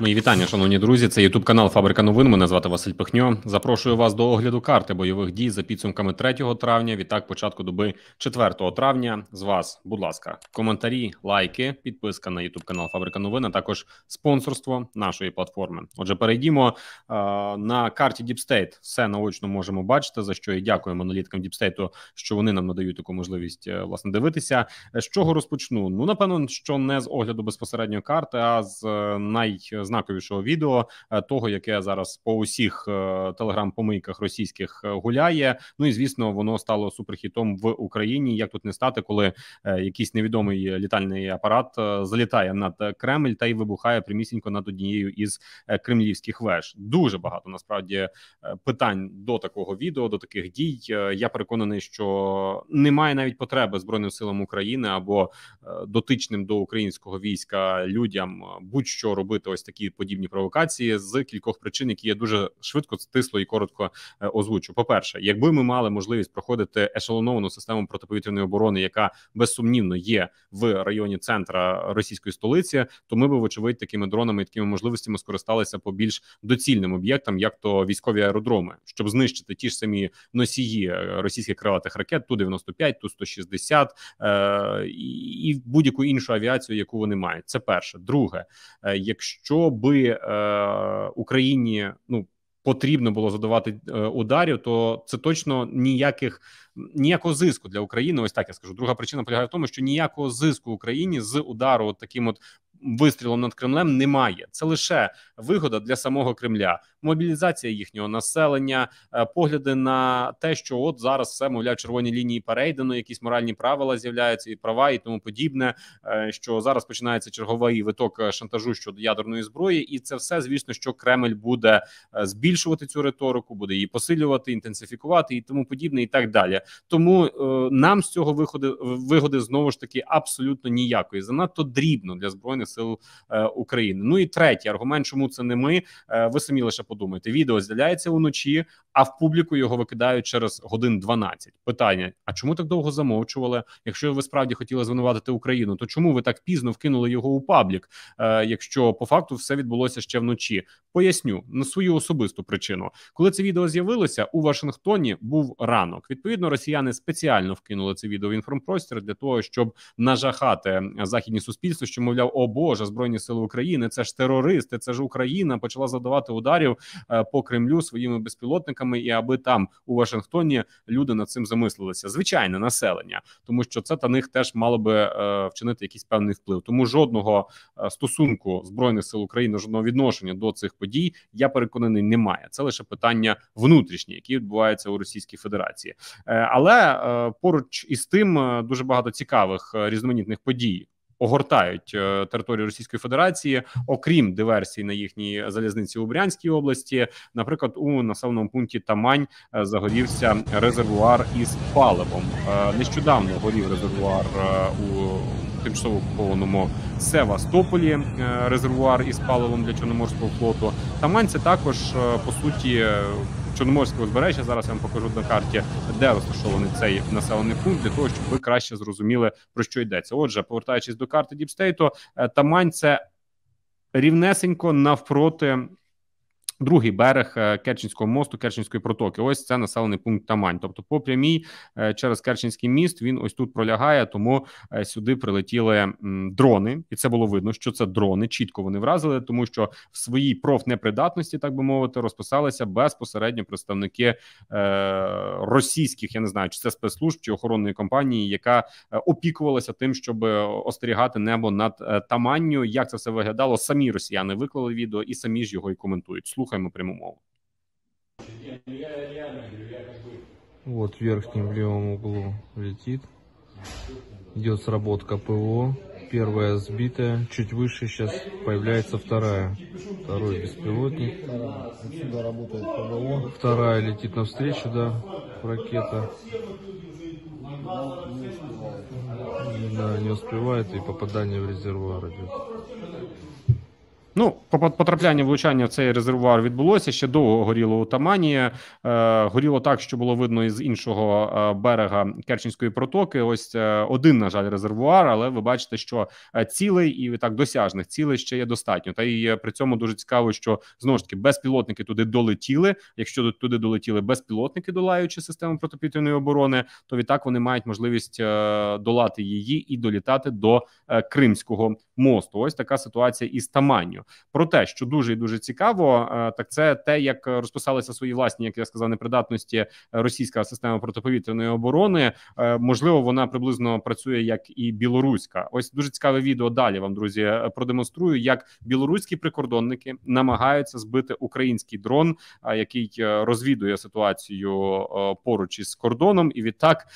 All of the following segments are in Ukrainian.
Мої вітання, шановні друзі. Це Ютуб канал Фабрика новин. Мене звати Василь Пихньо. Запрошую вас до огляду карти бойових дій за підсумками 3 травня. Відтак, початку доби 4 травня. З вас, будь ласка, коментарі, лайки, підписка на Ютуб канал Фабрика новин, а також спонсорство нашої платформи. Отже, перейдімо е, на карті Діпстейт. Все наочно можемо бачити. За що і дякуємо аналіткам Діпстейту, що вони нам надають таку можливість е, власне дивитися. Е, з чого розпочну? Ну напевно, що не з огляду безпосередньо карти, а з е, най Знаковішого відео е, того, яке зараз по усіх е, телеграм-помийках російських е, гуляє. Ну і звісно, воно стало суперхітом в Україні. Як тут не стати, коли якийсь невідомий літальний апарат залітає над Кремль та й вибухає примісінько над однією із кремлівських веж. Дуже багато насправді питань до такого відео, до таких дій. Я переконаний, що немає навіть потреби збройним силам України або дотичним до українського війська людям будь-що робити ось такі такі подібні провокації з кількох причин, які я дуже швидко стисло і коротко е, озвучу. По перше, якби ми мали можливість проходити ешелоновану систему протиповітряної оборони, яка безсумнівно є в районі центра російської столиці, то ми б вочевидь такими дронами і такими можливостями скористалися по більш доцільним об'єктам, як то військові аеродроми, щоб знищити ті ж самі носії е, російських крилатих ракет, ту 95 ту 160 е- і будь-яку іншу авіацію, яку вони мають. Це перше, друге, е, якщо якщо би е, Україні ну потрібно було задавати е, ударів, то це точно ніяких ніякого зиску для України. Ось так я скажу. Друга причина полягає в тому, що ніякого зиску Україні з удару от таким от вистрілом над Кремлем немає. Це лише вигода для самого Кремля, мобілізація їхнього населення, е, погляди на те, що от зараз все мовляв червоні лінії перейдено, якісь моральні правила з'являються і права, і тому подібне. Е, що зараз починається черговий виток е, шантажу щодо ядерної зброї, і це все звісно, що Кремль буде збільшувати цю риторику, буде її посилювати, інтенсифікувати і тому подібне, і так далі. Тому нам з цього виходи вигоди знову ж таки абсолютно ніякої занадто дрібно для збройних сил е, України. Ну і третій аргумент, чому це не ми. Е, ви самі лише подумайте. Відео з'являється уночі, а в публіку його викидають через годин 12. Питання: а чому так довго замовчували? Якщо ви справді хотіли звинуватити Україну, то чому ви так пізно вкинули його у паблік? Е, якщо по факту все відбулося ще вночі, поясню на свою особисту причину, коли це відео з'явилося у Вашингтоні, був ранок. Відповідно, росіяни спеціально вкинули це відео в інформпростір для того, щоб нажахати західні суспільства, що мовляв, о Боже, збройні сили України, це ж терористи, це ж Україна почала задавати ударів е, по Кремлю своїми безпілотниками, і аби там у Вашингтоні люди над цим замислилися. Звичайне населення, тому що це та них теж мало би е, вчинити якийсь певний вплив. Тому жодного е, стосунку збройних сил України, жодного відношення до цих подій я переконаний, немає. Це лише питання внутрішні, які відбуваються у Російській Федерації, але поруч із тим дуже багато цікавих різноманітних подій огортають е, територію Російської Федерації, окрім диверсій на їхній залізниці у Брянській області. Наприклад, у населеному пункті Тамань е, загорівся резервуар із паливом. Е, нещодавно горів резервуар у тимчасово окупованому Севастополі. Резервуар із паливом для Чорноморського флоту. Тамань це також по суті. Чорноморського узбережжя. Зараз я вам покажу на карті, де розташований цей населений пункт, для того, щоб ви краще зрозуміли про що йдеться. Отже, повертаючись до карти Діпстейту, е, Тамань це рівнесенько навпроти Другий берег е, Керченського мосту, Керченської протоки. Ось це населений пункт Тамань. Тобто, по прямій е, через Керченський міст він ось тут пролягає, тому е, сюди прилетіли дрони, і це було видно, що це дрони. Чітко вони вразили, тому що в своїй профнепридатності, так би мовити, розписалися безпосередньо представники російських. Я не знаю, чи це спецслужб чи охоронної компанії, яка опікувалася тим, щоб остерігати небо над Таманню. Як це все виглядало? Самі росіяни виклали відео і самі ж його і коментують. Слух. слухаємо пряму мову. Вот в верхнем левом углу летит. Идет сработка ПО. Первая сбитая. Чуть выше сейчас появляется вторая. Второй беспилотник. Отсюда работает ПВО. Вторая летит навстречу, да, ракета. Да, не успевает и попадание в резервуар идет. Ну, потрапляння влучання в цей резервуар відбулося ще довго горіло Таманія. Е, горіло так, що було видно із іншого е, берега Керченської протоки. Ось е, один, на жаль, резервуар, але ви бачите, що е, цілий і так досяжних цілей ще є достатньо. Та і при цьому дуже цікаво, що знову ж таки безпілотники туди долетіли. Якщо туди долетіли безпілотники, долаючи систему протиповітряної оборони, то відтак вони мають можливість долати її і долітати до Кримського мосту. Ось така ситуація із Таманію. Про те, що дуже і дуже цікаво, е, так це те, як розписалися свої власні, як я сказав, непридатності російська система протиповітряної оборони. Е, можливо, вона приблизно працює як і білоруська. Ось дуже цікаве відео. Далі вам друзі е, продемонструю, як білоруські прикордонники намагаються збити український дрон, який розвідує ситуацію поруч із кордоном, і відтак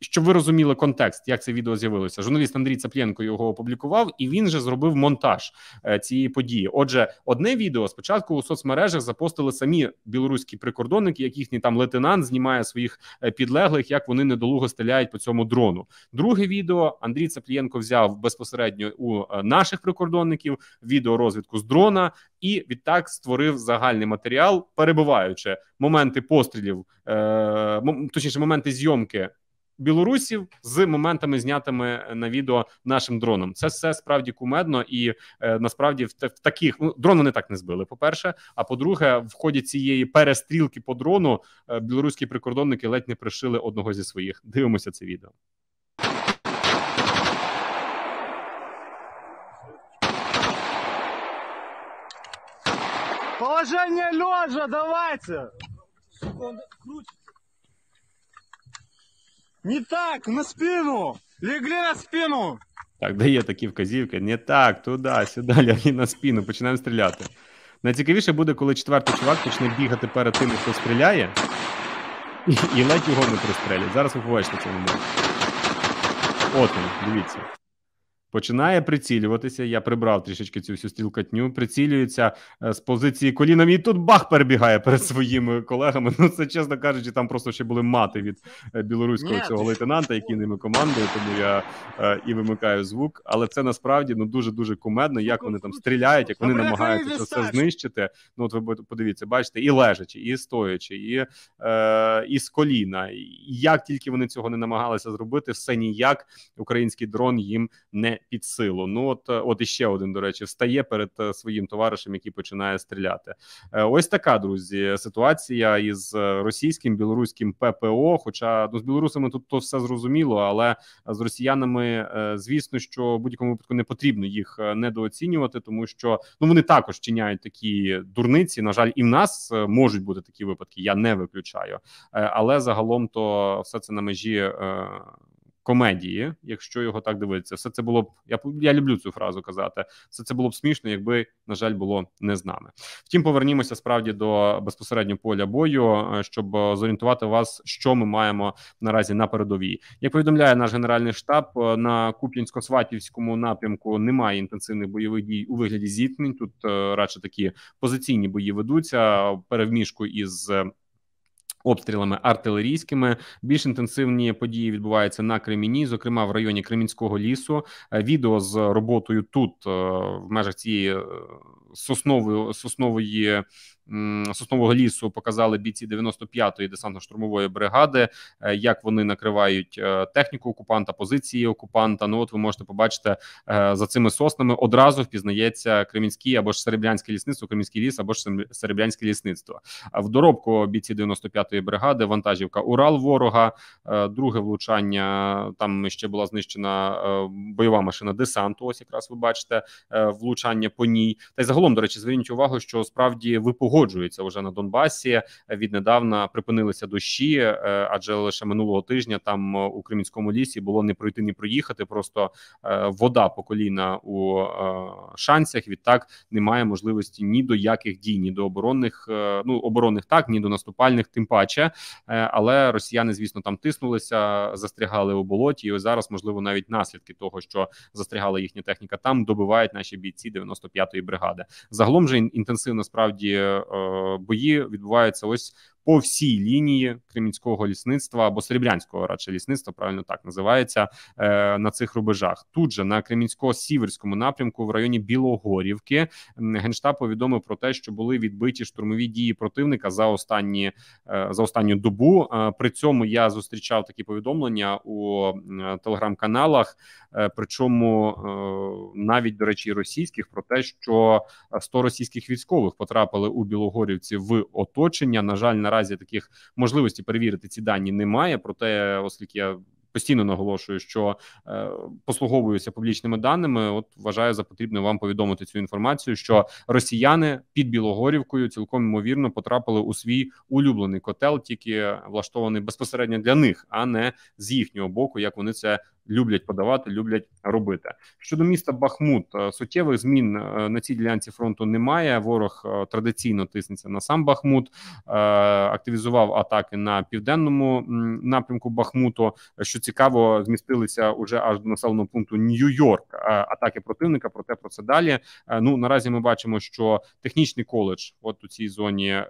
щоб ви розуміли контекст, як це відео з'явилося. Журналіст Андрій Цап'єнко його опублікував, і він же зробив монтаж е, цієї події. Отже, одне відео спочатку у соцмережах запостили самі білоруські прикордонники, як їхній там лейтенант знімає своїх е, підлеглих, як вони недолуго стріляють по цьому дрону. Друге відео Андрій Цаплєнко взяв безпосередньо у е, наших прикордонників відео розвідку з дрона. І відтак створив загальний матеріал, перебуваючи моменти пострілів, точніше моменти зйомки білорусів з моментами знятими е, на відео нашим дроном. Це все справді кумедно, і е, насправді в, в таких ну, дрони не так не збили. По перше, а по-друге, в ході цієї перестрілки по дрону е, білоруські прикордонники ледь не пришили одного зі своїх. Дивимося це відео. Положение лежа, давайте! Секунду, крутит. Не так, на спину! Легли на спину! Так, дає такі вказівки. Не так, туди, сюди, лягні на спину, починаємо стріляти. Найцікавіше буде, коли четвертий чувак почне бігати перед тим, хто стріляє, і, ледь його не пристрелять. Зараз ви побачите цей момент. От він, дивіться. Починає прицілюватися. Я прибрав трішечки цю всю стрілкатню, прицілюється е, з позиції коліном і тут бах перебігає перед своїми колегами. Ну це чесно кажучи, там просто ще були мати від е, білоруського Нет. цього лейтенанта, який ну. ними командує. Тому я е, і вимикаю звук. Але це насправді ну дуже дуже кумедно. Як вони там стріляють, як вони намагаються це все знищити. Ну от ви подивіться, бачите, і лежачи, і стоячи, і е, і з коліна. Як тільки вони цього не намагалися зробити, все ніяк український дрон їм не під силу. Ну от е, от іще один до речі, встає перед е, своїм товаришем, який починає стріляти. Е, ось така друзі. Ситуація із російським білоруським ППО. Хоча ну з білорусами тут то все зрозуміло, але з росіянами, звісно, що в будь-якому випадку не потрібно їх недооцінювати, тому що ну вони також чиняють такі дурниці. На жаль, і в нас можуть бути такі випадки. Я не виключаю, але загалом то все це на межі комедії, якщо його так дивитися, все це було б. Я я люблю цю фразу казати. Все це було б смішно, якби на жаль було не з нами. Втім, повернімося справді до безпосередньо поля бою, е, щоб е, зорієнтувати вас, що ми маємо наразі на передовій. Як повідомляє наш генеральний штаб е, на Куп'янсько-Сватівському напрямку, немає інтенсивних бойових дій у вигляді зіткнень. Тут радше такі позиційні бої ведуться перевмішку із обстрілами артилерійськими. Більш інтенсивні події відбуваються на Креміні, зокрема в районі Кремінського лісу. Е, відео з роботою тут е, в межах цієї е, Сосновою соснової соснового лісу показали бійці 95-ї десантно-штурмової бригади, е, як вони накривають е, техніку окупанта, позиції окупанта. Ну от ви можете побачити е, за цими соснами одразу впізнається Кремінський або ж Серебрянське лісництво, Кремінський ліс або ж Серебрянське лісництво. В доробку бійці 95-ї бригади вантажівка Урал ворога. Друге влучання там ще була знищена бойова машина десанту. Ось якраз ви бачите влучання по ній та й загалом загалом, до речі, зверніть увагу, що справді випогоджується вже на Донбасі. Віднедавна припинилися дощі, е, адже лише минулого тижня там е, у Кримінському лісі було не пройти, ні проїхати. Просто е, вода по коліна у шанцях. Відтак немає можливості ні до яких дій, ні до оборонних, ну оборонних так, ні до наступальних, тим паче. Але росіяни, звісно, там тиснулися, застрягали у болоті. і ось Зараз можливо навіть наслідки того, що застрягала їхня техніка, там добивають наші бійці 95-ї бригади. Загалом же інтенсивно справді е, бої відбуваються ось по всій лінії кремінського лісництва або сріблянського радше лісництва, правильно так називається е, на цих рубежах. Тут же на кремінсько-сіверському напрямку в районі Білогорівки генштаб повідомив про те, що були відбиті штурмові дії противника за останні е, за останню добу. Е, при цьому я зустрічав такі повідомлення у телеграм-каналах, причому навіть до речі, російських про те, що 100 російських військових потрапили у Білогорівці в оточення. На жаль, на наразі таких можливостей перевірити ці дані немає. Проте, оскільки я. Постійно наголошую, що е, послуговуюся публічними даними. От вважаю за потрібне вам повідомити цю інформацію, що росіяни під Білогорівкою цілком ймовірно потрапили у свій улюблений котел, тільки влаштований безпосередньо для них, а не з їхнього боку, як вони це люблять подавати, люблять робити. Щодо міста Бахмут, е, суттєвих змін е, на цій ділянці фронту немає. Ворог е, традиційно тиснеться на сам Бахмут, активізував атаки на південному напрямку Бахмуту. Що цікаво, змістилися уже аж до населеного пункту Нью-Йорк атаки противника. Проте про це далі. Ну наразі ми бачимо, що технічний коледж, от у цій зоні,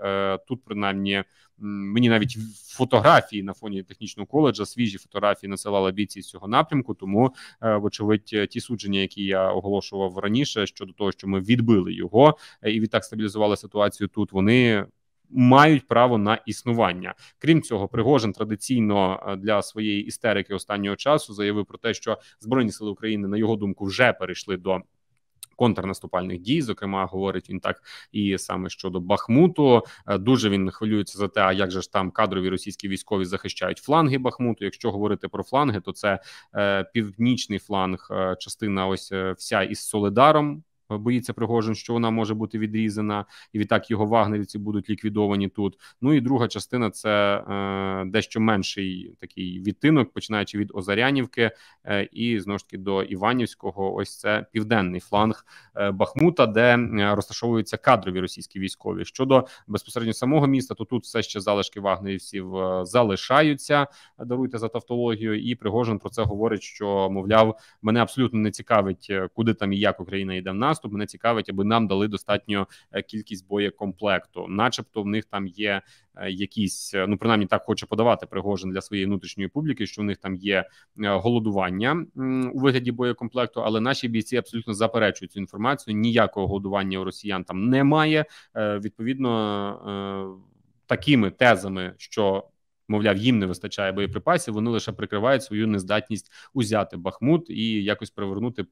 тут принаймні Мені навіть фотографії на фоні технічного коледжа свіжі фотографії насилала бійці з цього напрямку. Тому, е, вочевидь, е, ті судження, які я оголошував раніше щодо того, що ми відбили його е, і відтак стабілізували ситуацію тут. Вони. Мають право на існування, крім цього, Пригожин традиційно для своєї істерики останнього часу заявив про те, що збройні сили України на його думку вже перейшли до контрнаступальних дій. Зокрема, говорить він так і саме щодо Бахмуту. Е, дуже він хвилюється за те, а як же ж там кадрові російські військові захищають фланги Бахмуту. Якщо говорити про фланги, то це е, північний фланг, е, частина ось вся із Солидаром. Е, боїться Пригожин, що вона може бути відрізана, і відтак його вагнерівці будуть ліквідовані тут. Ну і друга частина це е, дещо менший такий відтинок, починаючи від Озарянівки е, і знову ж таки до Іванівського. Ось це південний фланг е, Бахмута, де е, розташовуються кадрові російські військові. Щодо безпосередньо самого міста, то тут все ще залишки вагнерівців е, залишаються. Даруйте за тавтологію, і Пригожин про це говорить, що мовляв, мене абсолютно не цікавить, куди там і як Україна йде в нас подкасту. Мене цікавить, аби нам дали достатньо е, кількість боєкомплекту, начебто, в них там є е, якісь, е, ну принаймні так хоче подавати Пригожин для своєї внутрішньої публіки, що в них там є голодування у вигляді боєкомплекту, але наші бійці абсолютно заперечують цю інформацію. Ніякого голодування у росіян там немає. Відповідно такими тезами, що Мовляв, їм не вистачає боєприпасів. Вони лише прикривають свою нездатність узяти Бахмут і якось привернути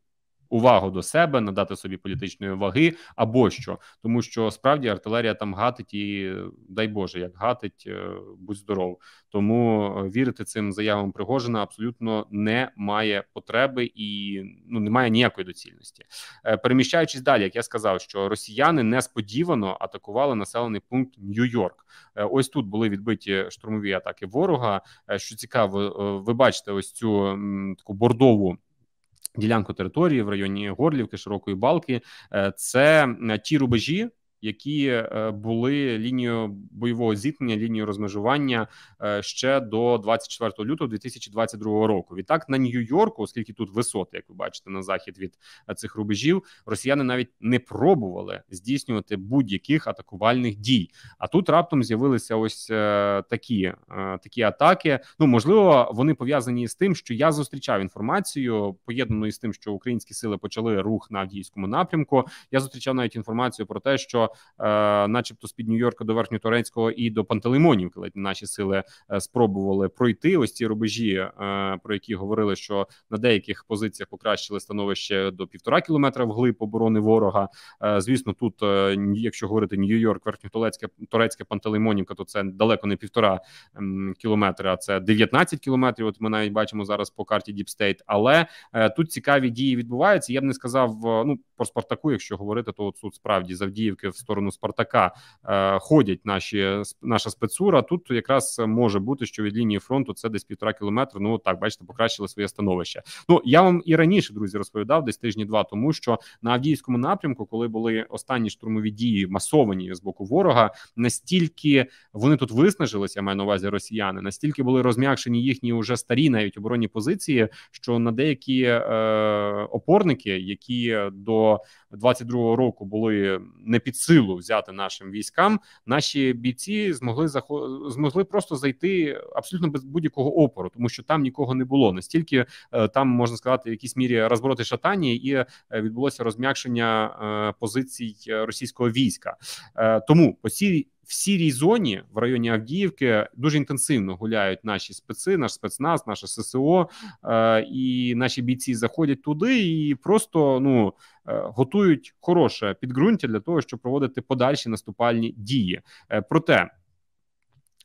увагу до себе, надати собі політичної ваги або що, тому що справді артилерія там гатить і дай Боже, як гатить, е, будь здоров. Тому е, вірити цим заявам Пригожина абсолютно не має потреби і ну немає ніякої доцільності. Е, переміщаючись далі, як я сказав, що росіяни несподівано атакували населений пункт Нью-Йорк. Ось тут були відбиті штурмові атаки ворога. Що цікаво, ви бачите, ось цю таку бордову ділянку території в районі Горлівки, Широкої Балки. Е, це е, ті рубежі, які е, були лінією бойового зіткнення, лінією розмежування е, ще до 24 лютого 2022 року. Відтак на Нью-Йорку, оскільки тут висоти, як ви бачите, на захід від е, цих рубежів, росіяни навіть не пробували здійснювати будь-яких атакувальних дій. А тут раптом з'явилися ось такі такі атаки. Ну можливо, вони пов'язані з тим, що я зустрічав інформацію, поєднану із тим, що українські сили почали рух на авдіївському напрямку. Я зустрічав навіть інформацію про те, що Е, начебто, з під Нью-Йорка до Верхньоторецького і до Пантелеймонівки, ледь наші сили е, спробували пройти. Ось ці рубежі, е, про які говорили, що на деяких позиціях покращили становище до півтора кілометра вглиб оборони ворога. Звісно, тут якщо говорити Нью-Йорк, Верхньотолецьке Торецьке Пантелеймонівка, то це далеко не півтора кілометра, а це 19 кілометрів. От ми навіть бачимо зараз по карті Діпстейт. Але тут цікаві дії відбуваються. Я б не сказав. Ну про Спартаку, якщо говорити, то от тут справді Завдіївки в сторону Спартака е, ходять наші наша спецура. Тут якраз може бути, що від лінії фронту це десь півтора кілометра. Ну так бачите, покращили своє становище. Ну я вам і раніше друзі розповідав, десь тижні два тому, що на авдіївському напрямку, коли були останні штурмові дії масовані з боку ворога, настільки вони тут виснажилися, я маю на увазі росіяни, настільки були розм'якшені їхні уже старі, навіть оборонні позиції, що на деякі е, опорники, які до 22-го року були не підсилені, силу взяти нашим військам, наші бійці змогли захо... змогли просто зайти абсолютно без будь-якого опору, тому що там нікого не було. Настільки е, там можна сказати, в якійсь мірі розброти шатані, і е, відбулося розм'якшення е, позицій російського війська. Тому по цій в сірій зоні в районі Авдіївки дуже інтенсивно гуляють наші специ, наш спецназ, наше ССО е, і наші бійці заходять туди і просто ну е, готують хороше підґрунтя для того, щоб проводити подальші наступальні дії. Е, проте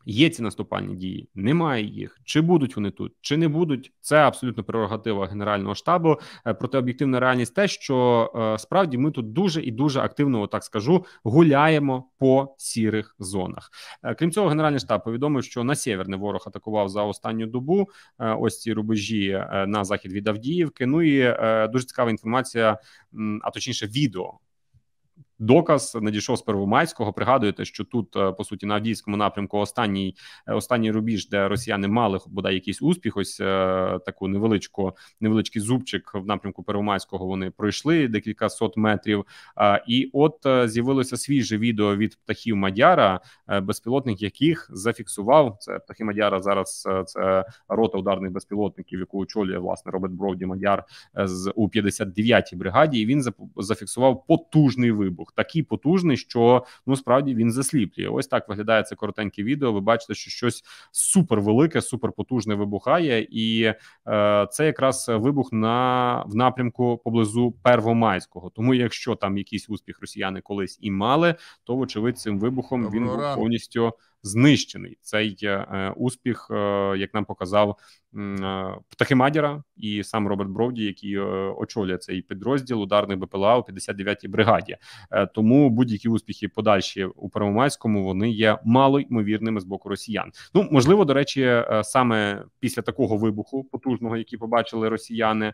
Є ці наступальні дії, немає їх. Чи будуть вони тут, чи не будуть? Це абсолютно прерогатива генерального штабу. Е, проте об'єктивна реальність те, що е, справді ми тут дуже і дуже активно, так скажу, гуляємо по сірих зонах. Е, крім цього, генеральний штаб повідомив, що на сєвєрний ворог атакував за останню добу. Ось ці рубежі на захід від Авдіївки. Ну і дуже цікава інформація, а точніше, відео доказ надійшов з Первомайського. Пригадуєте, що тут е, по суті на авдійському напрямку останній е, останній рубіж, де росіяни мали бодай якийсь успіх, ось е, таку невеличку невеличкий зубчик в напрямку Первомайського. Вони пройшли декілька сот метрів. І от з'явилося свіже відео від птахів Мадяра, безпілотних, яких зафіксував це птахи Мадяра. Зараз це рота ударних безпілотників, яку очолює власне Роберт Бровді Мадяр з у 59-й бригаді. і Він зафіксував потужний вибух вибух такий потужний, що ну справді він засліплює. Ось так виглядає це коротеньке відео. Ви бачите, що щось супер супервелике, суперпотужне вибухає, і е, це якраз вибух на в напрямку поблизу Первомайського. Тому, якщо там якийсь успіх росіяни колись і мали, то вочевидь цим вибухом Доброго він був повністю. Знищений цей е, успіх, е, як нам показав Е, птахи Мадіра і сам Роберт Бровді, який е, очолює цей підрозділ ударних БПЛА у 59-й бригаді. Е, тому будь-які успіхи подальші у Первомайському вони є малоймовірними з боку росіян. Ну можливо, до речі, саме після такого вибуху, потужного, який побачили росіяни,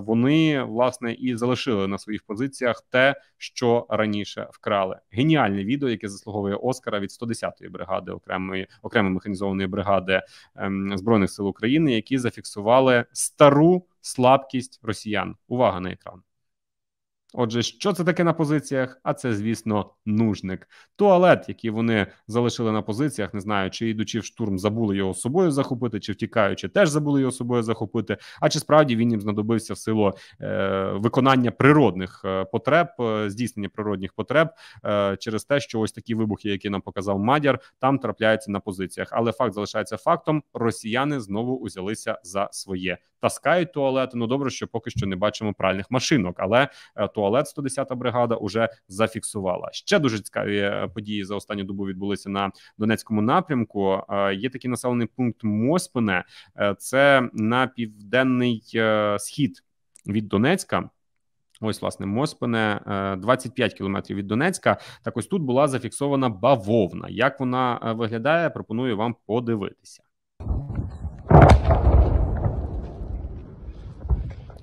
вони власне і залишили на своїх позиціях те, що раніше вкрали. Геніальне відео, яке заслуговує Оскара від 110-ї бригади окремої окремої механізованої бригади ем, збройних сил сил України, які зафіксували стару слабкість росіян. Увага на екран. Отже, що це таке на позиціях? А це, звісно, нужник. Туалет, який вони залишили на позиціях, не знаю, чи йдучи в штурм, забули його з собою захопити, чи втікаючи, теж забули його з собою захопити. А чи справді він їм знадобився в силу е, виконання природних е, потреб, е, здійснення природних потреб е, через те, що ось такі вибухи, які нам показав Мадяр, там трапляються на позиціях. Але факт залишається фактом: росіяни знову узялися за своє таскають туалети. Ну добре, що поки що не бачимо пральних машинок, але е, туалет 110-та бригада вже зафіксувала. Ще дуже цікаві е, події за останню добу відбулися на Донецькому напрямку. Е, є такий населений пункт Моспине, це на південний схід від Донецька. Ось власне Моспине 25 кілометрів від Донецька. Так ось тут була зафіксована бавовна. Як вона виглядає? Пропоную вам подивитися.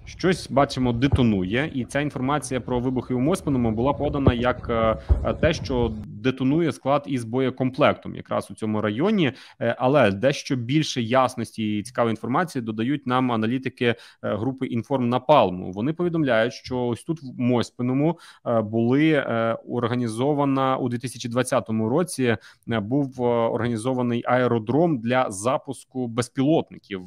Щось бачимо, детонує, і ця інформація про вибухи у Моспиному була подана як е, те, що детонує склад із боєкомплектом, якраз у цьому районі, е, але дещо більше ясності і цікавої інформації додають нам аналітики е, групи Інформ на палму. Вони повідомляють, що ось тут в Моспиному були організована у 2020 році. Був організований аеродром для запуску безпілотників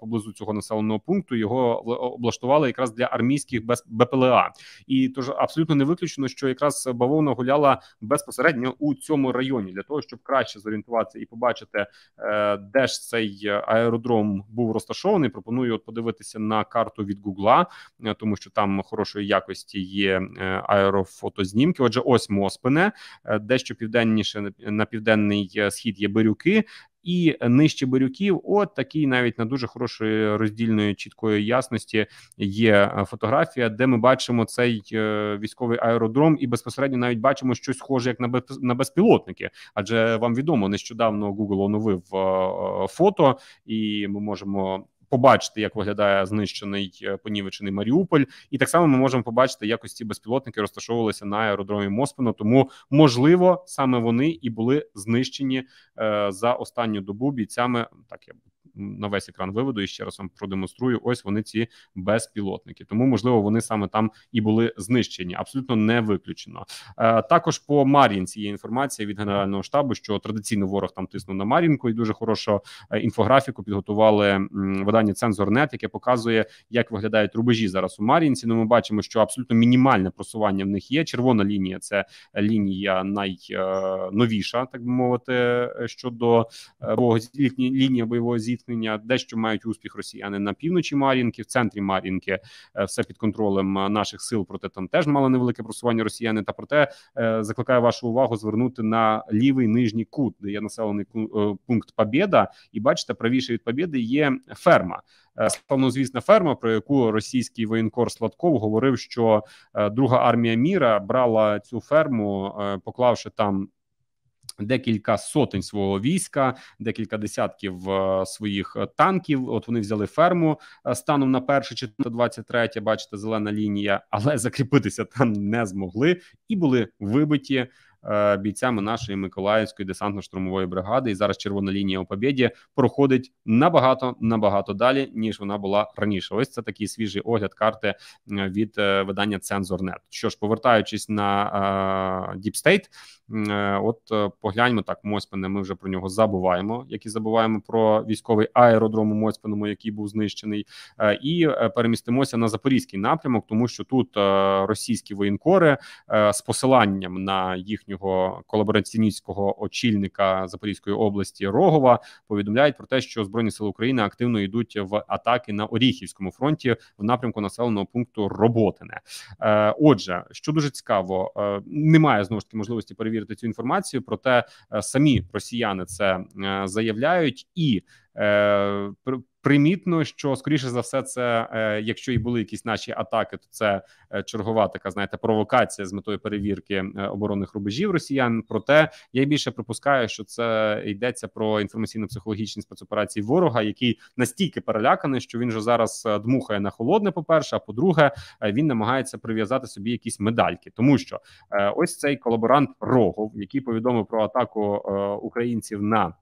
поблизу цього населеного пункту. Його облаштували якраз для армійських БПЛА. і тож абсолютно не виключено, що якраз бавовна гуляла безпосередньо у цьому районі для того, щоб краще зорієнтуватися і побачити, е, де ж цей аеродром був розташований. Пропоную от подивитися на карту від Гугла, е, тому що там хорошої якості є е, аерофотознімки. Отже, ось Моспине, дещо південніше на південний схід є Бирюки і нижче Бирюків. От такий навіть на дуже хорошої роздільної чіткої ясності є е, фотографія, де ми бачимо цей е, військовий аеродром, і безпосередньо навіть бачимо щось схоже, як на на безпілотники. Адже вам відомо, нещодавно Google оновив е, фото, і ми можемо побачити, як виглядає знищений е, понівечений Маріуполь, і так само ми можемо побачити, як ось ці безпілотники розташовувалися на аеродромі Моспино. Тому можливо саме вони і були знищені е, за останню добу бійцями. Так я на весь екран виведу і ще раз вам продемонструю. Ось вони ці безпілотники. Тому можливо вони саме там і були знищені. Абсолютно не виключено. Е, також по Мар'їнці є інформація від генерального штабу, що традиційно ворог там тиснув на Мар'їнку, і дуже хорошу е, інфографіку підготували видання «Цензор.нет», яке показує, як виглядають рубежі зараз у Мар'їнці. Ну, ми бачимо, що абсолютно мінімальне просування в них є. Червона лінія це лінія найновіша, е, так би мовити, е, щодо бойового лінія бойового зі зіткнення. Дещо мають успіх росіяни на півночі Мар'їнки, в центрі Мар'їнки е, все під контролем е, наших сил. Проте там теж мали невелике просування росіяни. Та проте е, закликаю вашу увагу звернути на лівий нижній кут, де є населений пункт Побєда, і бачите, правіше від Побєди є ферма. Славнозвісна ферма, про яку російський воєнкор Сладков говорив, що друга армія міра брала цю ферму, поклавши там. Декілька сотень свого війська, декілька десятків е, своїх е, танків. От вони взяли ферму е, станом на перше чи 23, Бачите, зелена лінія, але закріпитися там не змогли і були вибиті Е, бійцями нашої Миколаївської десантно-штурмової бригади. І зараз червона лінія у побіді проходить набагато набагато далі, ніж вона була раніше. Ось це такий свіжий огляд карти е, від е, видання Цензорнет. Що ж, повертаючись на Deep State, от погляньмо так, Моспене. Ми вже про нього забуваємо, як і забуваємо про військовий аеродром у Моспеному, який був знищений, і перемістимося на запорізький напрямок, тому що тут російські воєнкори з посиланням на їхню колишнього колабораціоністського очільника Запорізької області Рогова повідомляють про те, що збройні сили України активно йдуть в атаки на Оріхівському фронті в напрямку населеного пункту Роботине. Е, отже, що дуже цікаво, е, немає знову ж таки можливості перевірити цю інформацію. Проте е, самі росіяни це заявляють і примітно, що скоріше за все, це е, якщо і були якісь наші атаки, то це е, чергова така знаєте провокація з метою перевірки е, оборонних рубежів росіян. Проте я більше припускаю, що це йдеться про інформаційно-психологічні спецоперації ворога, який настільки переляканий, що він вже зараз дмухає на холодне. По перше, а по-друге, він намагається прив'язати собі якісь медальки, тому що ось цей колаборант Рогов, який повідомив про атаку українців на.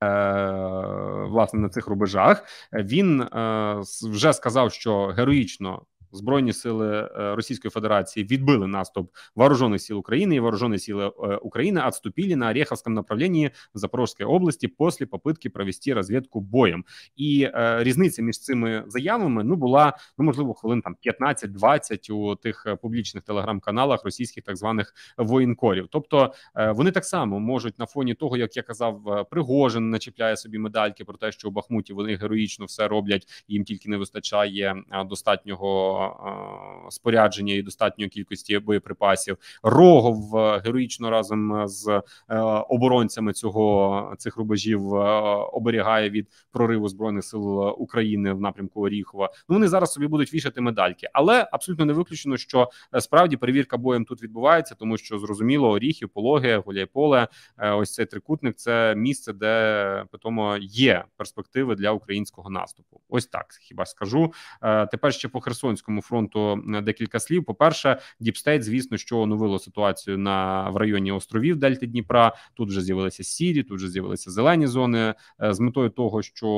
Е, власне на цих рубежах. Він е, вже сказав, що героїчно збройні сили е, Російської Федерації відбили наступ вооруженных сил України і вооруженные сили е, України отступили на Ореховском направлении в Запорожской області після попитки провести розвідку боєм. І е, різниця між цими заявами ну була ну можливо хвилин там 15-20 у тих е, публічних телеграм-каналах російських так званих воєнкорів. Тобто е, вони так само можуть на фоні того, як я казав, Пригожин начепляє собі медальки про те, що у Бахмуті вони героїчно все роблять, їм тільки не вистачає достатнього спорядження і достатньої кількості боєприпасів. Рогов е, героїчно разом з е, оборонцями цього цих рубежів е, оберігає від прориву збройних сил України в напрямку Оріхова. Ну вони зараз собі будуть вішати медальки, але абсолютно не виключено, що справді перевірка боєм тут відбувається, тому що зрозуміло, Оріхів, Пологи, Гуляйполе, ось цей трикутник це місце, де питомо є перспективи для українського наступу. Ось так хіба скажу. Тепер ще по Херсонську. Українському фронту е, декілька слів. По перше, Діпстейт, звісно, що оновило ситуацію на в районі островів Дельти Дніпра. Тут вже з'явилися сірі, тут вже з'явилися зелені зони е, з метою того, що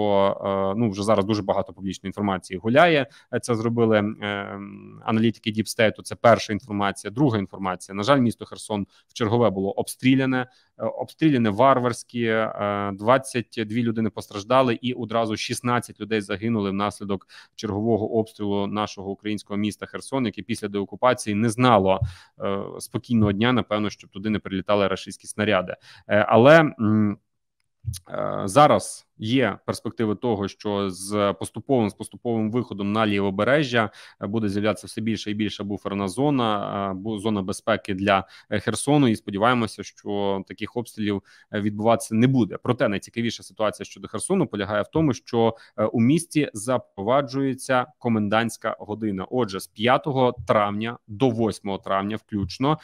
е, ну вже зараз дуже багато публічної інформації гуляє. Це зробили ем, аналітики Діпстейту. Це перша інформація. Друга інформація. На жаль, місто Херсон в чергове було обстріляне. Е, обстріляні варварські. 22 е, людини постраждали, і одразу 16 людей загинули внаслідок чергового обстрілу нашого українського міста Херсон, яке після деокупації не знало е, спокійного дня. Напевно, щоб туди не прилітали рашистські снаряди, але зараз є перспективи того, що з поступовим з поступовим виходом на лівобережжя е, буде з'являтися все більше і більше буферна зона, е, зона безпеки для е, Херсону. І сподіваємося, що таких обстрілів відбуватися не буде. Проте найцікавіша ситуація щодо Херсону полягає в тому, що у місті запроваджується комендантська година. Отже, з 5 травня до 8 травня, включно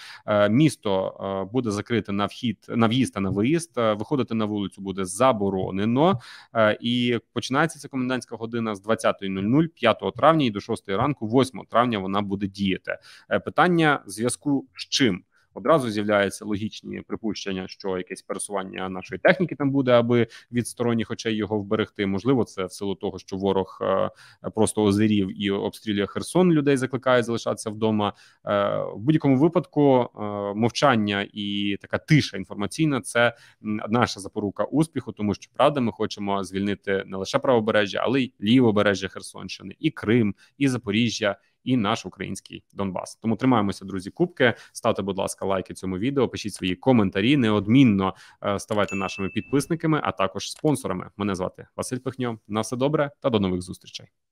місто буде закрите на вхід на в'їзд та на виїзд. Виходити на вулицю буде заборонено. Е, і починається ця комендантська година з 20.00, 5 травня і до 6 ранку, 8 травня вона буде діяти. Е, питання зв'язку з чим одразу з'являються логічні припущення, що якесь пересування нашої техніки там буде, аби від сторонніх очей його вберегти. Можливо, це в силу того, що ворог е, просто озирів і обстрілює Херсон. Людей закликає залишатися вдома е, в будь-якому випадку. Е, мовчання і така тиша інформаційна це наша запорука успіху, тому що правда ми хочемо звільнити не лише правобережжя, але й лівобережжя Херсонщини, і Крим, і Запоріжжя і наш український Донбас. Тому тримаємося, друзі. Кубки ставте, будь ласка, лайки цьому відео. Пишіть свої коментарі. Неодмінно е, ставайте нашими підписниками, а також спонсорами. Мене звати Василь Пихньо. На все добре та до нових зустрічей.